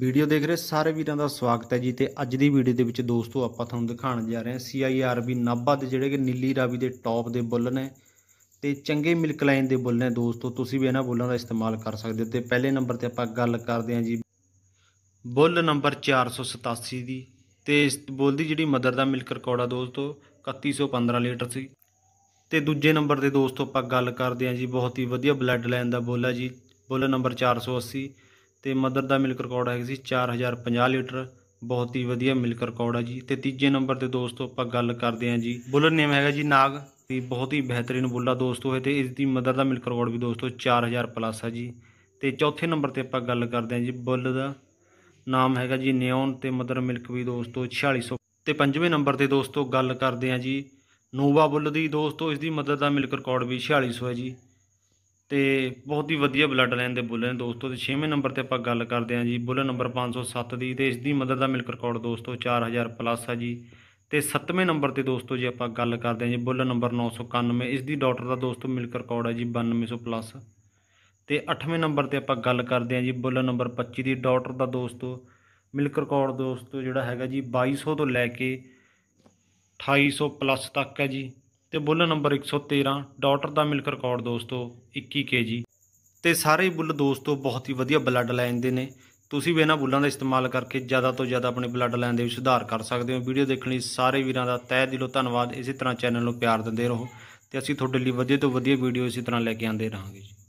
video ਦੇਖ ਰਹੇ ਸਾਰੇ ਵੀਰਾਂ ਦਾ ਸਵਾਗਤ ਹੈ ਜੀ ਤੇ ਅੱਜ ਦੀ ਵੀਡੀਓ ਦੇ ਵਿੱਚ ਦੋਸਤੋ ਆਪਾਂ ਤੁਹਾਨੂੰ ਦਿਖਾਉਣ ਜਾ ਰਹੇ ਹਾਂ ਸੀਆਈਆਰਬੀ ਨਾਭਾ ਦੇ ਜਿਹੜੇ ਕਿ ਨੀਲੀ ਰਾਵੀ ਦੇ ਟੌਪ ਦੇ ਬੁੱਲ ਨੇ ਤੇ ਚੰਗੇ ਮਿਲਕ ਲਾਈਨ ਦੇ ਬੁੱਲ ਨੇ ਦੋਸਤੋ ਤੁਸੀਂ ਵੀ ਇਹਨਾਂ ਬੁੱਲਾਂ ਦਾ ਇਸਤੇਮਾਲ ਕਰ ਸਕਦੇ ਹੋ ਤੇ ਪਹਿਲੇ ਨੰਬਰ ਤੇ ਆਪਾਂ ਗੱਲ ਕਰਦੇ ਹਾਂ ਜੀ ਬੁੱਲ ਨੰਬਰ 487 ਦੀ ਤੇ ਇਸ ਬੁੱਲ ਦੀ ਜਿਹੜੀ ਮਦਰ ਦਾ ਮਿਲਕ ਰਿਕਾਰਡ ਆ ਦੋਸਤੋ 3115 ਲੀਟਰ ਸੀ ਤੇ ਦੂਜੇ ਨੰਬਰ ਤੇ ਦੋਸਤੋ ਆਪਾਂ ਗੱਲ ਕਰਦੇ ਹਾਂ ਜੀ ਬਹੁਤ ਹੀ ਵਧੀਆ ਬਲੱਡ ਲਾਈਨ ਦਾ ਬੁੱਲ ਹੈ ਜੀ ਬੁੱਲ ਨੰਬਰ 480 ਤੇ ਮਦਰ ਦਾ ਮਿਲਕ ਰਿਕਾਰਡ ਹੈਗਾ ਸੀ 4050 ਲੀਟਰ ਬਹੁਤ ਹੀ ਵਧੀਆ ਮਿਲਕ ਰਿਕਾਰਡ ਹੈ ਜੀ ਤੇ ਤੀਜੇ ਨੰਬਰ ਤੇ ਦੋਸਤੋ ਆਪਾਂ ਗੱਲ ਕਰਦੇ ਆਂ ਜੀ ਬੁੱਲਰ ਨੇਮ ਹੈਗਾ ਜੀ ਨਾਗ ਤੇ ਬਹੁਤ ਹੀ ਬਿਹਤਰੀਨ ਬੁੱਲਾ ਦੋਸਤੋ ਹੈ ਤੇ ਇਸ ਦੀ ਮਦਰ ਦਾ ਮਿਲਕ ਰਿਕਾਰਡ ਵੀ ਦੋਸਤੋ 4000 ਪਲੱਸ ਹੈ ਜੀ ਤੇ ਚੌਥੇ ਨੰਬਰ ਤੇ ਆਪਾਂ ਗੱਲ ਕਰਦੇ ਆਂ ਜੀ ਬੁੱਲ ਦਾ ਨਾਮ ਹੈਗਾ ਜੀ ਨਿਓਨ ਤੇ ਮਦਰ ਮਿਲਕ ਵੀ ਦੋਸਤੋ 4600 ਤੇ ਪੰਜਵੇਂ ਨੰਬਰ ਤੇ ਦੋਸਤੋ ਗੱਲ ਕਰਦੇ ਆਂ ਜੀ ਨੋਵਾ ਬੁੱਲ ਦੀ ਦੋਸਤੋ ਇਸ ਦੀ ਮਦਰ ਦਾ ਮਿਲਕ ਰਿਕਾਰਡ ਵੀ 4600 ਹੈ ਜੀ ਤੇ ਬਹੁਤ ਹੀ ਵਧੀਆ ਬਲੱਡ ਲਾਈਨ ਦੇ ਬੁੱਲੇ ਨੇ ਦੋਸਤੋ ਤੇ 6ਵੇਂ ਨੰਬਰ ਤੇ ਆਪਾਂ ਗੱਲ ਕਰਦੇ ਹਾਂ ਜੀ ਬੁੱਲੇ ਨੰਬਰ 507 ਦੀ ਤੇ ਇਸ ਦੀ ਮਦਦ ਦਾ ਮਿਲਕ ਰਿਕਾਰਡ ਦੋਸਤੋ 4000 ਪਲੱਸ ਆ ਜੀ ਤੇ 7ਵੇਂ ਨੰਬਰ ਤੇ ਦੋਸਤੋ ਜੀ ਆਪਾਂ ਗੱਲ ਕਰਦੇ ਹਾਂ ਜੀ ਬੁੱਲ ਨੰਬਰ 991 ਇਸ ਦੀ ਡਾਕਟਰ ਦਾ ਦੋਸਤੋ ਮਿਲਕ ਰਿਕਾਰਡ ਹੈ ਜੀ 9200 ਪਲੱਸ ਤੇ 8ਵੇਂ ਨੰਬਰ ਤੇ ਆਪਾਂ ਗੱਲ ਕਰਦੇ ਹਾਂ ਜੀ ਬੁੱਲ ਨੰਬਰ 25 ਦੀ ਡਾਕਟਰ ਦਾ ਦੋਸਤੋ ਮਿਲਕ ਰਿਕਾਰਡ ਦੋਸਤੋ ਜਿਹੜਾ ਹੈਗਾ ਜੀ 2200 ਤੋਂ ਲੈ ਕੇ 2800 ਪਲੱਸ ਤੱਕ ਹੈ ਜੀ ਤੇ ਬੁੱਲ ਨੰਬਰ 113 ਡਾਟਰ ਦਾ ਮਿਲਕ ਰਿਕਾਰਡ ਦੋਸਤੋ 21 kg ਤੇ ਸਾਰੇ ਬੁੱਲ ਦੋਸਤੋ ਬਹੁਤ ਹੀ ਵਧੀਆ ਬਲੱਡ ਲੈਂਦੇ ਨੇ ਤੁਸੀਂ ਵੀ ਇਹਨਾਂ ਬੁੱਲਾਂ ਦਾ ਇਸਤੇਮਾਲ ਕਰਕੇ ਜ਼ਿਆਦਾ ਤੋਂ ਜ਼ਿਆਦਾ ਆਪਣੇ ਬਲੱਡ ਲਾਈਨ ਦੇ ਵਿੱਚ ਸੁਧਾਰ ਕਰ ਸਕਦੇ ਹੋ ਵੀਡੀਓ ਦੇਖਣ ਲਈ ਸਾਰੇ ਵੀਰਾਂ ਦਾ ਤਹਿ ਦਿਲੋਂ ਧੰਨਵਾਦ ਇਸੇ ਤਰ੍ਹਾਂ ਚੈਨਲ ਨੂੰ ਪਿਆਰ ਦਿੰਦੇ ਰਹੋ ਤੇ ਅਸੀਂ ਤੁਹਾਡੇ ਲਈ ਵਧੀਆ ਤੋਂ ਵਧੀਆ ਵੀਡੀਓ ਇਸੇ ਤਰ੍ਹਾਂ ਲੈ ਕੇ ਆਉਂਦੇ ਰਹਾਂਗੇ